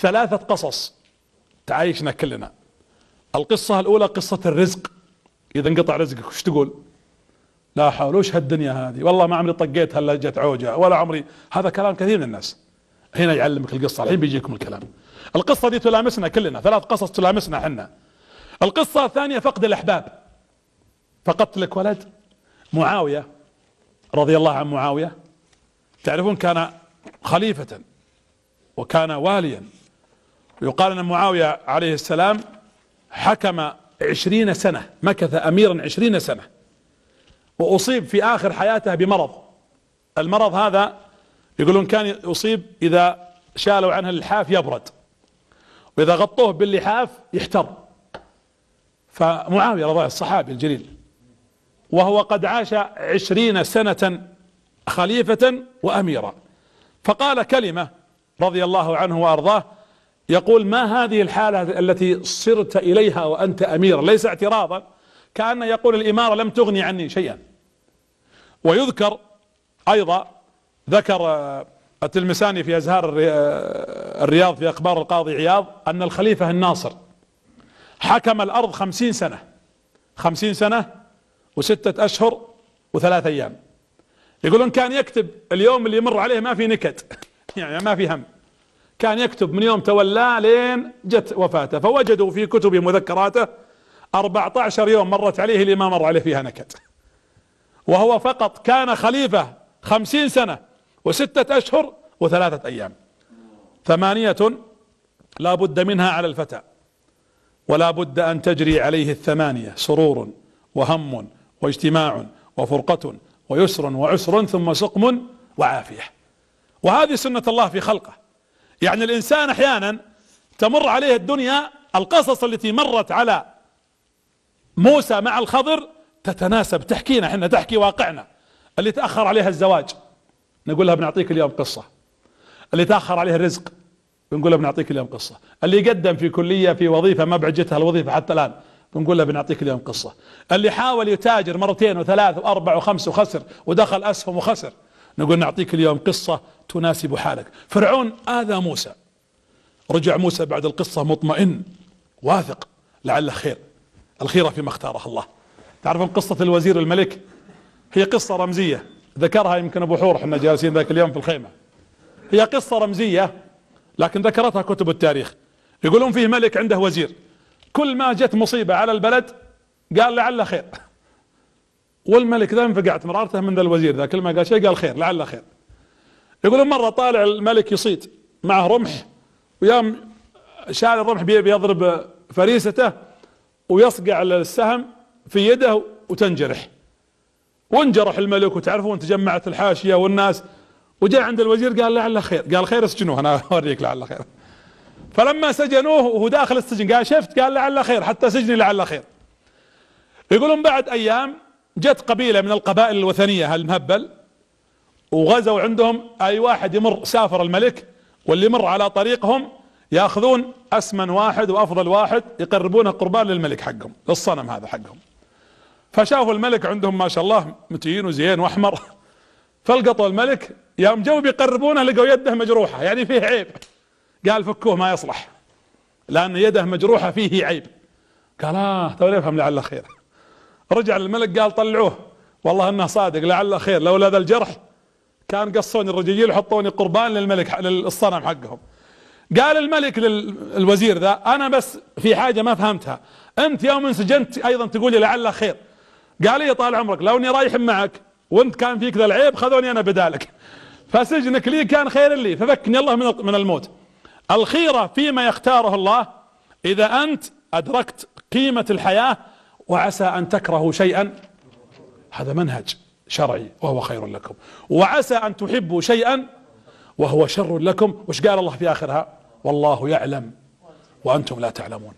ثلاثة قصص تعايشنا كلنا القصة الأولى قصة الرزق إذا انقطع رزقك وش تقول لا حول وش هالدنيا هذه والله ما عمري طقيت هلا جت عوجة ولا عمري هذا كلام كثير من الناس هنا يعلمك القصة الحين بيجيكم الكلام القصة دي تلامسنا كلنا ثلاث قصص تلامسنا حنا القصة الثانية فقد الأحباب فقدت لك ولد معاوية رضي الله عن معاوية تعرفون كان خليفة وكان واليا يقال أن معاوية عليه السلام حكم عشرين سنة مكث أميرا عشرين سنة وأصيب في آخر حياته بمرض المرض هذا يقولون كان يصيب إذا شالوا عنه اللحاف يبرد وإذا غطوه باللحاف يحتر فمعاوية رضي الصحابي الجليل وهو قد عاش عشرين سنة خليفة وأميرا فقال كلمة رضي الله عنه وأرضاه يقول ما هذه الحالة التي صرت إليها وأنت أمير ليس اعتراضا كأن يقول الإمارة لم تغني عني شيئا ويذكر أيضا ذكر آه، التلمساني في أزهار آه، الرياض في أخبار القاضي عياض أن الخليفة الناصر حكم الأرض خمسين سنة خمسين سنة وستة أشهر وثلاث أيام يقولون كان يكتب اليوم اللي يمر عليه ما في نكت يعني ما في هم كان يكتب من يوم تولاه لين جت وفاته فوجدوا في كتب مذكراته 14 يوم مرت عليه اللي ما مر عليه فيها نكد وهو فقط كان خليفة خمسين سنة وستة أشهر وثلاثة أيام ثمانية لا بد منها على الفتى ولا بد أن تجري عليه الثمانية سرور وهم واجتماع وفرقة ويسر وعسر ثم سقم وعافية وهذه سنة الله في خلقه يعني الانسان احيانا تمر عليه الدنيا القصص التي مرت على موسى مع الخضر تتناسب تحكينا احنا تحكي واقعنا اللي تأخر عليها الزواج نقول لها بنعطيك اليوم قصة اللي تأخر عليها الرزق بنقول لها بنعطيك اليوم قصة اللي قدم في كلية في وظيفة ما بعجتها الوظيفة حتى الآن بنقول له بنعطيك اليوم قصة اللي حاول يتاجر مرتين وثلاث وأربع وخمس وخسر ودخل أسهم وخسر نقول نعطيك اليوم قصة تناسب حالك فرعون آذى موسى رجع موسى بعد القصة مطمئن واثق لعله خير الخيرة فيما اختاره الله تعرفون قصة الوزير الملك هي قصة رمزية ذكرها يمكن ابو حور احنا جالسين ذاك اليوم في الخيمة هي قصة رمزية لكن ذكرتها كتب التاريخ يقولون فيه ملك عنده وزير كل ما جت مصيبة على البلد قال لعله خير والملك ذا انفقعت مرارته من ذا الوزير ذا كل ما قال شيء قال خير لعله خير يقول مرة طالع الملك يصيد معه رمح ويام شال الرمح بيضرب فريسته ويصقع السهم في يده وتنجرح وانجرح الملك وتعرفون تجمعت الحاشية والناس وجاء عند الوزير قال لعله خير قال خير اسجنوه انا اوريك لعله خير فلما سجنوه وهو داخل السجن قال شفت قال لعله خير حتى سجني لعله خير يقولون بعد ايام جت قبيلة من القبائل الوثنية هالمهبل وغزوا عندهم اي واحد يمر سافر الملك واللي يمر على طريقهم ياخذون اسمن واحد وافضل واحد يقربونه قربان للملك حقهم للصنم هذا حقهم فشافوا الملك عندهم ما شاء الله متين وزين واحمر فلقطوا الملك يوم جو بيقربونه لقوا يده مجروحه يعني فيه عيب قال فكوه ما يصلح لان يده مجروحه فيه عيب قال اه تو طيب، يفهم لعل خير رجع للملك قال طلعوه والله انه صادق لعله خير لولا ذا الجرح كان قصوني الرجاجيل وحطوني قربان للملك للصنم حقهم قال الملك للوزير ذا انا بس في حاجه ما فهمتها انت يوم انسجنت ايضا تقول لي لعله خير قال لي طال عمرك لو اني رايح معك وانت كان فيك ذا العيب خذوني انا بدالك فسجنك لي كان خير لي ففكني الله من الموت الخيره فيما يختاره الله اذا انت ادركت قيمه الحياه وعسى أن تكرهوا شيئا هذا منهج شرعي وهو خير لكم وعسى أن تحبوا شيئا وهو شر لكم وش قال الله في آخرها والله يعلم وأنتم لا تعلمون